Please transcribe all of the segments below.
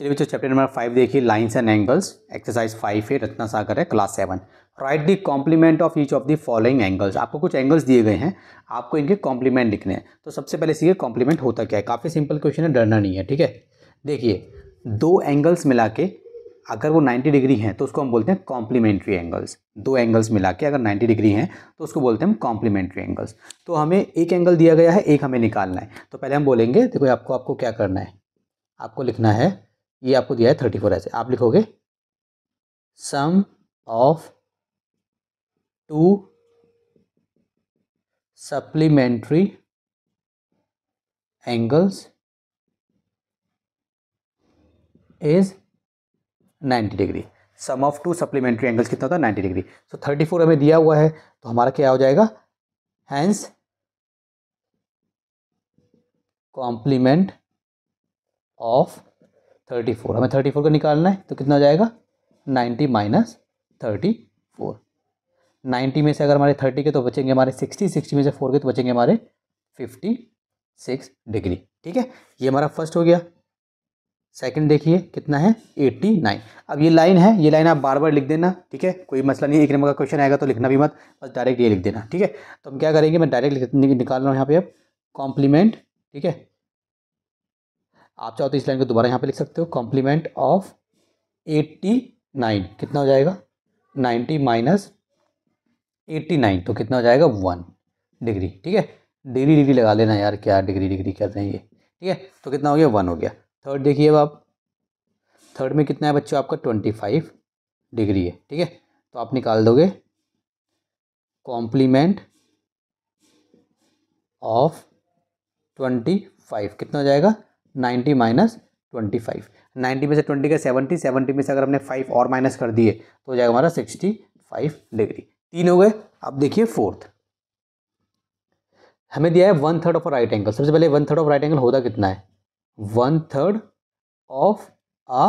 चलिए बच्चों chapter number five देखिए lines and angles exercise five है रत्ना सागर है class seven right the complement of each of the following angles आपको कुछ एंगल्स दिए गए हैं आपको इनके कॉम्प्लीमेंट लिखने हैं तो सबसे पहले सीखिए कॉम्प्लीमेंट होता क्या है काफ़ी सिंपल क्वेश्चन है डरना नहीं है ठीक है देखिए दो एंगल्स मिला के अगर वो नाइन्टी डिग्री हैं तो उसको हम बोलते हैं कॉम्प्लीमेंट्री एंगल्स दो एंगल्स मिला के अगर नाइन्टी डिग्री हैं तो उसको बोलते हैं हम कॉम्प्लीमेंट्री एंगल्स तो हमें एक एंगल दिया गया है एक हमें निकालना है तो पहले हम बोलेंगे देखो आपको आपको क्या करना है आपको लिखना है ये आपको दिया है थर्टी फोर ऐसे आप लिखोगे sum of two supplementary angles is ninety degree sum of two supplementary angles कितना होता है ninety degree so thirty four हमें दिया हुआ है तो हमारा क्या हो जाएगा hence complement of thirty four हमें थर्टी फोर को निकालना है तो कितना हो जाएगा ninety minus thirty four ninety में से अगर हमारे थर्टी के तो बचेंगे हमारे सिक्सटी सिक्सटी में से फोर के तो बचेंगे हमारे फिफ्टी सिक्स डिग्री ठीक है ये हमारा फर्स्ट हो गया सेकंड देखिए कितना है एट्टी नाइन अब ये लाइन है ये लाइन आप बार बार लिख देना ठीक है कोई मसला नहीं एक नंबर का क्वेश्चन आएगा तो लिखना भी मत बस डायरेक्ट ये लिख देना ठीक है तो हम क्या करेंगे मैं डायरेक्ट निकाल रहा हूँ यहाँ पे अब कॉम्प्लीमेंट ठीक है आप चाहो तो इस लाइन को दोबारा यहाँ पे लिख सकते हो कॉम्प्लीमेंट ऑफ एट्टी नाइन कितना हो जाएगा नाइन्टी माइनस एट्टी नाइन तो कितना हो जाएगा वन डिग्री ठीक है डिग्री डिग्री लगा लेना यार क्या डिग्री डिग्री कहते हैं ये ठीक है तो कितना हो गया वन हो गया थर्ड देखिए अब आप थर्ड में कितना है बच्चों आपका ट्वेंटी फाइव डिग्री है ठीक है तो आप निकाल दोगे कॉम्प्लीमेंट ऑफ ट्वेंटी फाइव कितना हो जाएगा ninety minus twenty five ninety में से ट्वेंटी का सेवेंटी सेवेंटी में से अगर हमने फाइव और माइनस कर दिए तो हो जाएगा हमारा सिक्सटी फाइव डिग्री तीन हो गए अब देखिए फोर्थ हमें दिया है one third of right angle सबसे पहले one third of right angle होता कितना है one third of a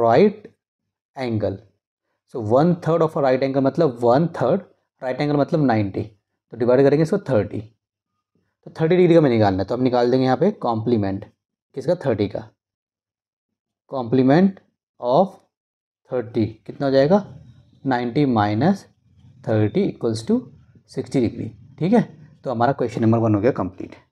right angle so one third of a right angle मतलब वन थर्ड राइट एंगल मतलब नाइन्टी तो डिवाइड करेंगे इसको थर्टी तो थर्टी डिग्री का मैं निकालना है तो अब निकाल देंगे यहाँ पे कॉम्प्लीमेंट किसका थर्टी का कॉम्प्लीमेंट ऑफ थर्टी कितना हो जाएगा ninety minus thirty equals to sixty degree ठीक है तो हमारा क्वेश्चन नंबर वन हो गया कंप्लीट